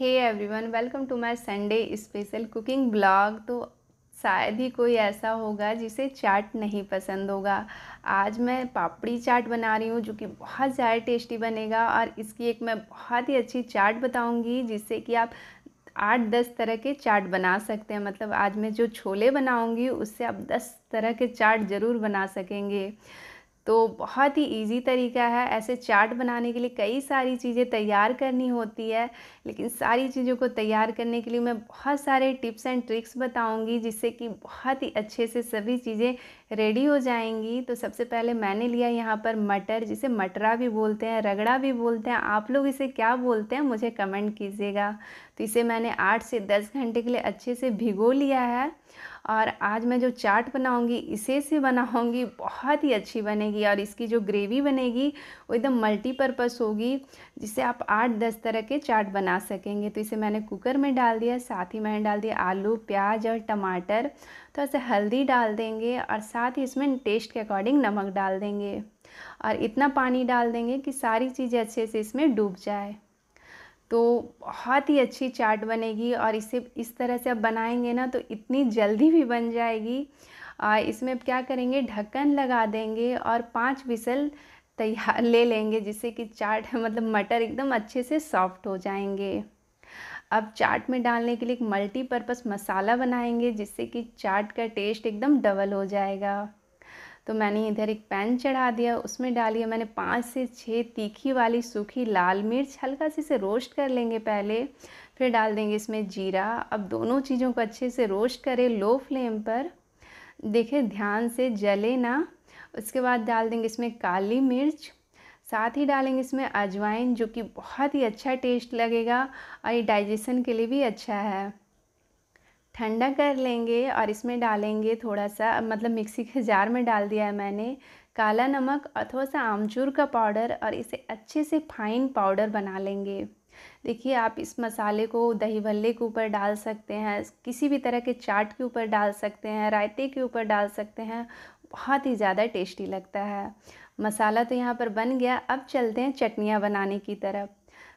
hey everyone welcome to my Sunday special cooking blog तो शायद ही कोई ऐसा होगा जिसे चाट नहीं पसंद होगा आज मैं पापड़ी चाट बना रही हूँ जो कि बहुत ज़्यादा टेस्टी बनेगा और इसकी एक मैं बहुत ही अच्छी चाट बताऊँगी जिससे कि आप आठ दस तरह के चाट बना सकते हैं मतलब आज मैं जो छोले बनाऊँगी उससे आप दस तरह के चाट ज़रूर बना सकेंगे तो बहुत ही इजी तरीका है ऐसे चार्ट बनाने के लिए कई सारी चीज़ें तैयार करनी होती है लेकिन सारी चीज़ों को तैयार करने के लिए मैं बहुत सारे टिप्स एंड ट्रिक्स बताऊंगी जिससे कि बहुत ही अच्छे से सभी चीज़ें रेडी हो जाएंगी तो सबसे पहले मैंने लिया यहाँ पर मटर जिसे मटरा भी बोलते हैं रगड़ा भी बोलते हैं आप लोग इसे क्या बोलते हैं मुझे कमेंट कीजिएगा तो इसे मैंने आठ से दस घंटे के लिए अच्छे से भिगो लिया है और आज मैं जो चाट बनाऊंगी इसे से बनाऊंगी बहुत ही अच्छी बनेगी और इसकी जो ग्रेवी बनेगी वो एकदम मल्टीपर्पज़ होगी जिससे आप आठ दस तरह के चाट बना सकेंगे तो इसे मैंने कुकर में डाल दिया साथ ही मैंने डाल दिया आलू प्याज और टमाटर थोड़ा तो सा हल्दी डाल देंगे और साथ ही इसमें टेस्ट के अकॉर्डिंग नमक डाल देंगे और इतना पानी डाल देंगे कि सारी चीज़ें अच्छे से इसमें डूब जाए तो बहुत ही अच्छी चाट बनेगी और इसे इस तरह से आप बनाएंगे ना तो इतनी जल्दी भी बन जाएगी और इसमें अब क्या करेंगे ढक्कन लगा देंगे और पाँच विसल तैयार ले लेंगे जिससे कि चाट मतलब मटर एकदम अच्छे से सॉफ्ट हो जाएंगे अब चाट में डालने के लिए एक मल्टीपर्पज़ मसाला बनाएंगे जिससे कि चाट का टेस्ट एकदम डबल हो जाएगा तो मैंने इधर एक पैन चढ़ा दिया उसमें है मैंने पाँच से छः तीखी वाली सूखी लाल मिर्च हल्का सी से रोस्ट कर लेंगे पहले फिर डाल देंगे इसमें जीरा अब दोनों चीज़ों को अच्छे से रोस्ट करें लो फ्लेम पर देखें ध्यान से जले ना उसके बाद डाल देंगे इसमें काली मिर्च साथ ही डालेंगे इसमें अजवाइन जो कि बहुत ही अच्छा टेस्ट लगेगा और ये डाइजेशन के लिए भी अच्छा है ठंडा कर लेंगे और इसमें डालेंगे थोड़ा सा मतलब मिक्सी के जार में डाल दिया है मैंने काला नमक और थोड़ा सा आमचूर का पाउडर और इसे अच्छे से फाइन पाउडर बना लेंगे देखिए आप इस मसाले को दही भल्ले के ऊपर डाल सकते हैं किसी भी तरह के चाट के ऊपर डाल सकते हैं रायते के ऊपर डाल सकते हैं बहुत ही ज़्यादा टेस्टी लगता है मसाला तो यहाँ पर बन गया अब चलते हैं चटनियाँ बनाने की तरफ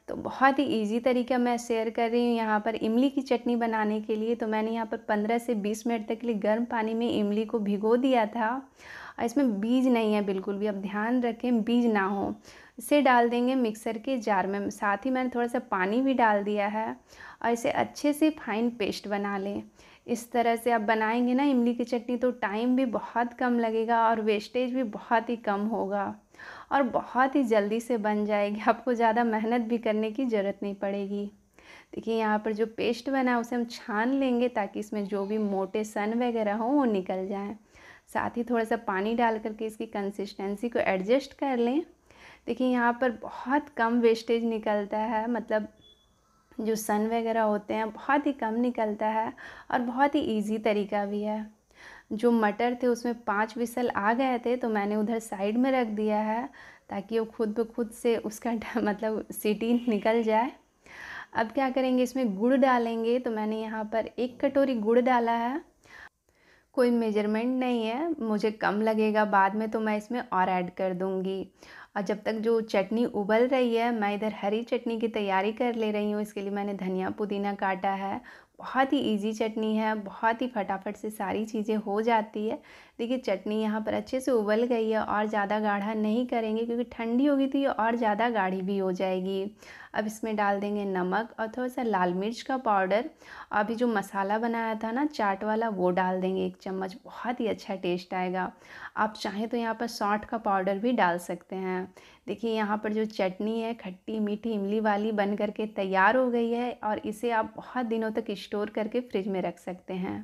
तो बहुत ही इजी तरीका मैं शेयर कर रही हूँ यहाँ पर इमली की चटनी बनाने के लिए तो मैंने यहाँ पर 15 से 20 मिनट तक के लिए गर्म पानी में इमली को भिगो दिया था और इसमें बीज नहीं है बिल्कुल भी अब ध्यान रखें बीज ना हो इसे डाल देंगे मिक्सर के जार में साथ ही मैंने थोड़ा सा पानी भी डाल दिया है और इसे अच्छे से फाइन पेस्ट बना लें इस तरह से आप बनाएंगे ना इमली की चटनी तो टाइम भी बहुत कम लगेगा और वेस्टेज भी बहुत ही कम होगा और बहुत ही जल्दी से बन जाएगी आपको ज़्यादा मेहनत भी करने की ज़रूरत नहीं पड़ेगी देखिए यहाँ पर जो पेस्ट बना है उसे हम छान लेंगे ताकि इसमें जो भी मोटे सन वगैरह हों वो निकल जाएँ साथ ही थोड़ा सा पानी डाल करके इसकी कंसिस्टेंसी को एडजस्ट कर लें देखिए यहाँ पर बहुत कम वेस्टेज निकलता है मतलब जो सन वगैरह होते हैं बहुत ही कम निकलता है और बहुत ही ईजी तरीका भी है जो मटर थे उसमें पाँच विसल आ गए थे तो मैंने उधर साइड में रख दिया है ताकि वो खुद ब खुद से उसका मतलब सीटी निकल जाए अब क्या करेंगे इसमें गुड़ डालेंगे तो मैंने यहाँ पर एक कटोरी गुड़ डाला है कोई मेजरमेंट नहीं है मुझे कम लगेगा बाद में तो मैं इसमें और ऐड कर दूँगी और जब तक जो चटनी उबल रही है मैं इधर हरी चटनी की तैयारी कर ले रही हूँ इसके लिए मैंने धनिया पुदीना काटा है बहुत ही इजी चटनी है बहुत ही फटाफट से सारी चीज़ें हो जाती है देखिए चटनी यहाँ पर अच्छे से उबल गई है और ज़्यादा गाढ़ा नहीं करेंगे क्योंकि ठंडी होगी तो ये और ज़्यादा गाढ़ी भी हो जाएगी अब इसमें डाल देंगे नमक और थोड़ा सा लाल मिर्च का पाउडर अभी जो मसाला बनाया था ना चाट वाला वो डाल देंगे एक चम्मच बहुत ही अच्छा टेस्ट आएगा आप चाहें तो यहाँ पर सौंठ का पाउडर भी डाल सकते हैं देखिए यहाँ पर जो चटनी है खट्टी मीठी इमली वाली बन करके तैयार हो गई है और इसे आप बहुत दिनों तक स्टोर करके फ्रिज में रख सकते हैं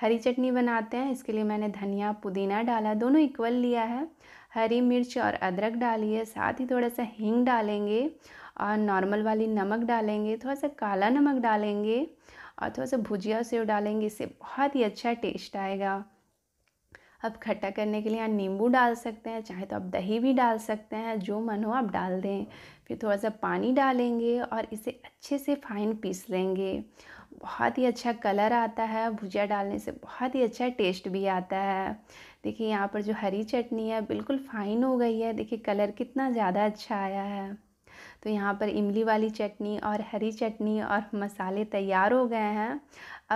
हरी चटनी बनाते हैं इसके लिए मैंने धनिया पुदीना डाला दोनों इक्वल लिया है हरी मिर्च और अदरक डालिए साथ ही थोड़ा सा हींग डालेंगे और नॉर्मल वाली नमक डालेंगे थोड़ा सा काला नमक डालेंगे और थोड़ा सा भुजिया सेव डालेंगे इससे बहुत ही अच्छा टेस्ट आएगा अब खट्टा करने के लिए आप नींबू डाल सकते हैं चाहे तो आप दही भी डाल सकते हैं जो मन हो आप डाल दें फिर थोड़ा सा पानी डालेंगे और इसे अच्छे से फाइन पीस लेंगे बहुत ही अच्छा कलर आता है भुजिया डालने से बहुत ही अच्छा टेस्ट भी आता है देखिए यहाँ पर जो हरी चटनी है बिल्कुल फाइन हो गई है देखिए कलर कितना ज़्यादा अच्छा आया है तो यहाँ पर इमली वाली चटनी और हरी चटनी और मसाले तैयार हो गए हैं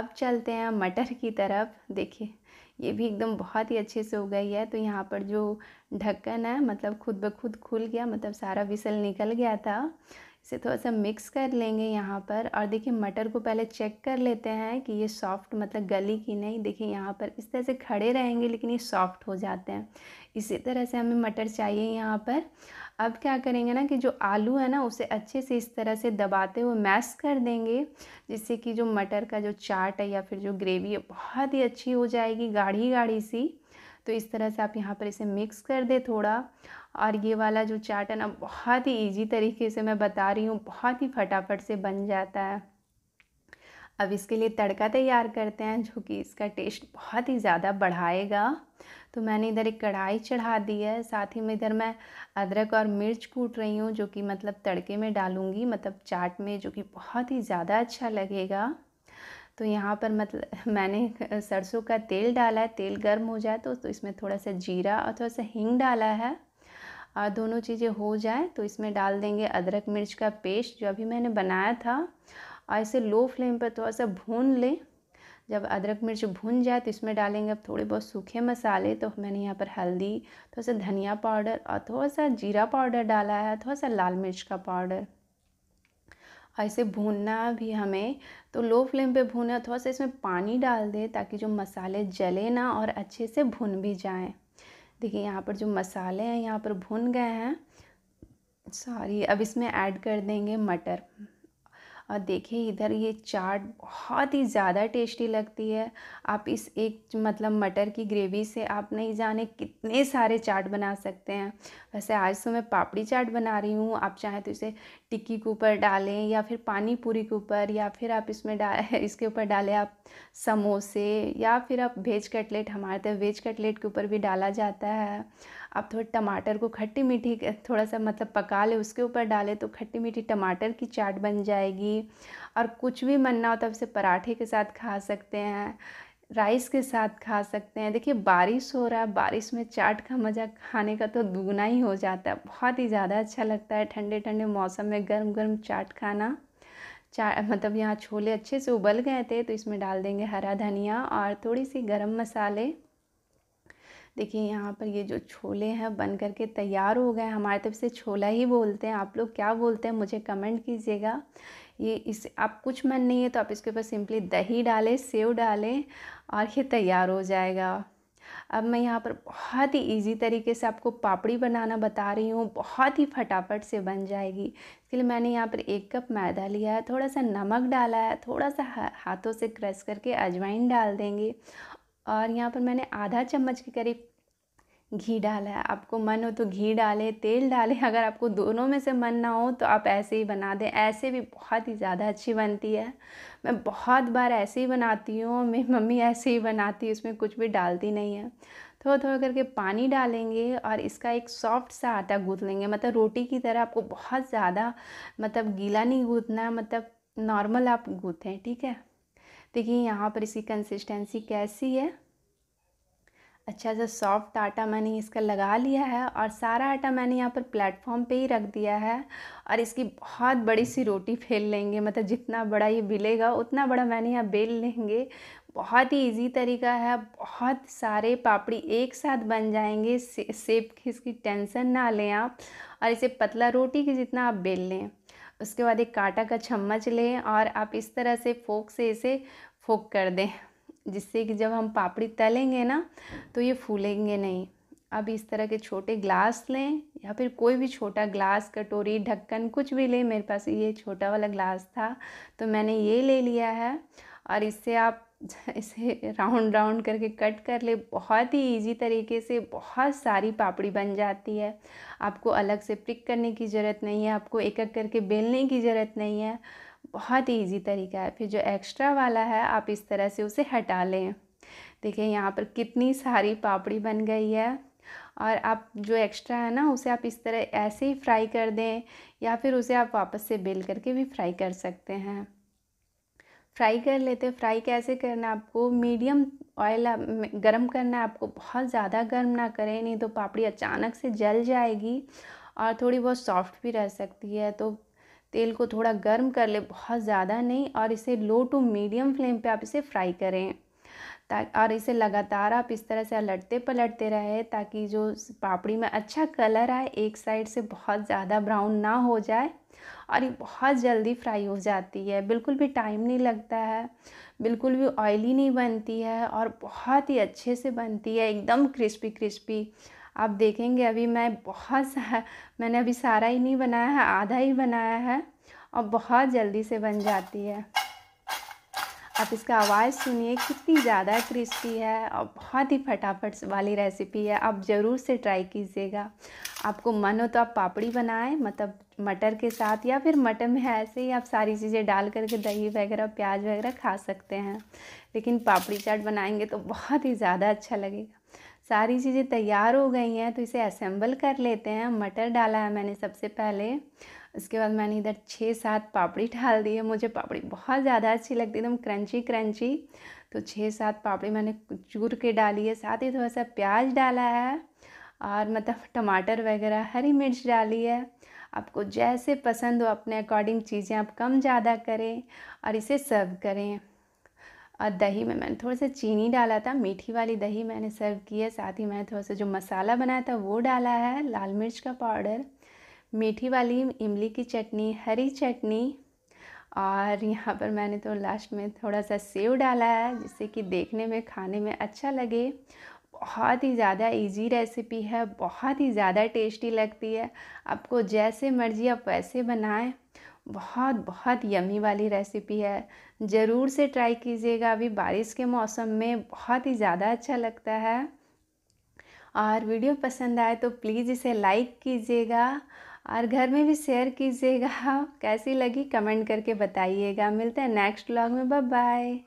अब चलते हैं मटर की तरफ देखिए ये भी एकदम बहुत ही अच्छे से हो गई है तो यहाँ पर जो ढक्कन है मतलब खुद ब खुद खुल गया मतलब सारा विसल निकल गया था इसे थोड़ा सा मिक्स कर लेंगे यहाँ पर और देखिए मटर को पहले चेक कर लेते हैं कि ये सॉफ्ट मतलब गली की नहीं देखिए यहाँ पर इस तरह से खड़े रहेंगे लेकिन ये सॉफ्ट हो जाते हैं इसी तरह से हमें मटर चाहिए यहाँ पर अब क्या करेंगे ना कि जो आलू है ना उसे अच्छे से इस तरह से दबाते हुए मैश कर देंगे जिससे कि जो मटर का जो चाट है या फिर जो ग्रेवी है बहुत ही अच्छी हो जाएगी गाढ़ी गाढ़ी सी तो इस तरह से आप यहाँ पर इसे मिक्स कर दें थोड़ा और ये वाला जो चाट है ना बहुत ही इजी तरीके से मैं बता रही हूँ बहुत ही फटाफट से बन जाता है अब इसके लिए तड़का तैयार करते हैं जो कि इसका टेस्ट बहुत ही ज़्यादा बढ़ाएगा तो मैंने इधर एक कढ़ाई चढ़ा दी है साथ ही में इधर मैं अदरक और मिर्च कूट रही हूँ जो कि मतलब तड़के में डालूँगी मतलब चाट में जो कि बहुत ही ज़्यादा अच्छा लगेगा तो यहाँ पर मतलब मैंने सरसों का तेल डाला है तेल गर्म हो जाए तो, तो इसमें थोड़ा सा जीरा और थोड़ा सा हींग डाला है और दोनों चीज़ें हो जाए तो इसमें डाल देंगे अदरक मिर्च का पेस्ट जो अभी मैंने बनाया था और इसे लो फ्लेम पर थोड़ा सा भून लें जब अदरक मिर्च भुन जाए तो इसमें डालेंगे अब थोड़े बहुत सूखे मसाले तो मैंने यहाँ पर हल्दी थोड़ा सा धनिया पाउडर और थोड़ा सा जीरा पाउडर डाला है थोड़ा सा लाल मिर्च का पाउडर और इसे भूनना भी हमें तो लो फ्लेम पे भूने थोड़ा सा इसमें पानी डाल दें ताकि जो मसाले जले ना और अच्छे से भुन भी जाएं देखिए यहाँ पर जो मसाले हैं यहाँ पर भुन गए हैं सॉरी अब इसमें ऐड कर देंगे मटर और देखिए इधर ये चाट बहुत ही ज़्यादा टेस्टी लगती है आप इस एक मतलब मटर की ग्रेवी से आप नहीं जाने कितने सारे चाट बना सकते हैं वैसे आज तो मैं पापड़ी चाट बना रही हूँ आप चाहें तो इसे टिक्की के ऊपर डालें या फिर पानी पूरी के ऊपर या फिर आप इसमें डाल इसके ऊपर डालें आप समोसे या फिर आप वेज कटलेट हमारे तो वेज कटलेट के ऊपर भी डाला जाता है आप थोड़े टमाटर को खट्टी मीठी थोड़ा सा मतलब पका ले उसके ऊपर डाले तो खट्टी मीठी टमाटर की चाट बन जाएगी और कुछ भी मन ना हो तो आप उसे पराठे के साथ खा सकते हैं राइस के साथ खा सकते हैं देखिए बारिश हो रहा है बारिश में चाट का मज़ा खाने का तो दुगना ही हो जाता है बहुत ही ज़्यादा अच्छा लगता है ठंडे ठंडे मौसम में गर्म गर्म चाट खाना चाट मतलब यहाँ छोले अच्छे से उबल गए थे तो इसमें डाल देंगे हरा धनिया और थोड़ी सी गरम मसाले देखिए यहाँ पर ये जो छोले हैं बन करके तैयार हो गए हमारे तरफ से छोला ही बोलते हैं आप लोग क्या बोलते हैं मुझे कमेंट कीजिएगा ये इस आप कुछ मन नहीं है तो आप इसके ऊपर सिंपली दही डालें सेव डालें और ये तैयार हो जाएगा अब मैं यहाँ पर बहुत ही इजी तरीके से आपको पापड़ी बनाना बता रही हूँ बहुत ही फटाफट से बन जाएगी इसके लिए मैंने यहाँ पर एक कप मैदा लिया है थोड़ा सा नमक डाला है थोड़ा सा हाथों से क्रश करके अजवाइन डाल देंगे और यहाँ पर मैंने आधा चम्मच के करीब घी डाला है आपको मन हो तो घी डालें तेल डालें अगर आपको दोनों में से मन ना हो तो आप ऐसे ही बना दें ऐसे भी बहुत ही ज़्यादा अच्छी बनती है मैं बहुत बार ऐसे ही बनाती हूँ मेरी मम्मी ऐसे ही बनाती है उसमें कुछ भी डालती नहीं है थोड़ा थोड़ा करके पानी डालेंगे और इसका एक सॉफ्ट सा आटा गूँथ लेंगे मतलब रोटी की तरह आपको बहुत ज़्यादा मतलब गीला नहीं गूँथना मतलब नॉर्मल आप गूँथें ठीक है देखिए यहाँ पर इसकी कंसिस्टेंसी कैसी है अच्छा सा सॉफ्ट आटा मैंने इसका लगा लिया है और सारा आटा मैंने यहाँ पर प्लेटफॉर्म पे ही रख दिया है और इसकी बहुत बड़ी सी रोटी फेल लेंगे मतलब जितना बड़ा ये बिलेगा उतना बड़ा मैंने यहाँ बेल लेंगे बहुत ही इजी तरीका है बहुत सारे पापड़ी एक साथ बन जाएंगे से, सेब की इसकी टेंशन ना लें आप और इसे पतला रोटी के जितना आप बेल लें उसके बाद एक कांटा का चम्मच लें और आप इस तरह से फोक से इसे फोक कर दें जिससे कि जब हम पापड़ी तलेंगे ना तो ये फूलेंगे नहीं अब इस तरह के छोटे ग्लास लें या फिर कोई भी छोटा ग्लास कटोरी ढक्कन कुछ भी लें मेरे पास ये छोटा वाला ग्लास था तो मैंने ये ले लिया है और इससे आप इसे राउंड राउंड करके कट कर ले बहुत ही इजी तरीके से बहुत सारी पापड़ी बन जाती है आपको अलग से प्रिक करने की ज़रूरत नहीं है आपको एक एक करके बेलने की ज़रूरत नहीं है बहुत ही ईजी तरीका है फिर जो एक्स्ट्रा वाला है आप इस तरह से उसे हटा लें देखिए यहाँ पर कितनी सारी पापड़ी बन गई है और आप जो एक्स्ट्रा है ना उसे आप इस तरह ऐसे ही फ्राई कर दें या फिर उसे आप वापस से बेल करके भी फ्राई कर सकते हैं फ्राई कर लेते हैं फ्राई कैसे करना आपको मीडियम ऑयल गरम करना है आपको बहुत ज़्यादा गर्म ना करें नहीं तो पापड़ी अचानक से जल जाएगी और थोड़ी बहुत सॉफ्ट भी रह सकती है तो तेल को थोड़ा गर्म कर ले बहुत ज़्यादा नहीं और इसे लो टू मीडियम फ्लेम पे आप इसे फ्राई करें और इसे लगातार आप इस तरह से अलटते पलटते रहे ताकि जो पापड़ी में अच्छा कलर आए एक साइड से बहुत ज़्यादा ब्राउन ना हो जाए और ये बहुत जल्दी फ्राई हो जाती है बिल्कुल भी टाइम नहीं लगता है बिल्कुल भी ऑयली नहीं बनती है और बहुत ही अच्छे से बनती है एकदम क्रिस्पी क्रिस्पी आप देखेंगे अभी मैं बहुत सा मैंने अभी सारा ही नहीं बनाया है आधा ही बनाया है और बहुत जल्दी से बन जाती है आप इसका आवाज़ सुनिए कितनी ज़्यादा क्रिस्पी है और बहुत ही फटाफट वाली रेसिपी है आप ज़रूर से ट्राई कीजिएगा आपको मन हो तो आप पापड़ी बनाएं मतलब मटर के साथ या फिर मटर में ऐसे ही आप सारी चीज़ें डाल करके दही वगैरह प्याज वगैरह खा सकते हैं लेकिन पापड़ी चाट बनाएंगे तो बहुत ही ज़्यादा अच्छा लगेगा सारी चीज़ें तैयार हो गई हैं तो इसे असेंबल कर लेते हैं मटर डाला है मैंने सबसे पहले उसके बाद मैंने इधर छः सात पापड़ी डाल दी है मुझे पापड़ी बहुत ज़्यादा अच्छी लगती है एकदम क्रंची क्रंची तो छः सात पापड़ी मैंने चूर के डाली है साथ ही थोड़ा सा प्याज डाला है और मतलब टमाटर वगैरह हरी मिर्च डाली है आपको जैसे पसंद हो अपने अकॉर्डिंग चीज़ें आप कम ज़्यादा करें और इसे सर्व करें और दही में मैंने थोड़ा सा चीनी डाला था मीठी वाली दही मैंने सर्व की है साथ ही मैंने थोड़ा सा जो मसाला बनाया था वो डाला है लाल मिर्च का पाउडर मीठी वाली इमली की चटनी हरी चटनी और यहाँ पर मैंने तो लास्ट में थोड़ा सा सेव डाला है जिससे कि देखने में खाने में अच्छा लगे बहुत ही ज़्यादा इजी रेसिपी है बहुत ही ज़्यादा टेस्टी लगती है आपको जैसे मर्जी आप वैसे बनाएं बहुत बहुत यमी वाली रेसिपी है ज़रूर से ट्राई कीजिएगा अभी बारिश के मौसम में बहुत ही ज़्यादा अच्छा लगता है और वीडियो पसंद आए तो प्लीज़ इसे लाइक कीजिएगा और घर में भी शेयर कीजिएगा कैसी लगी कमेंट करके बताइएगा मिलते हैं नेक्स्ट व्लॉग में बाय बाय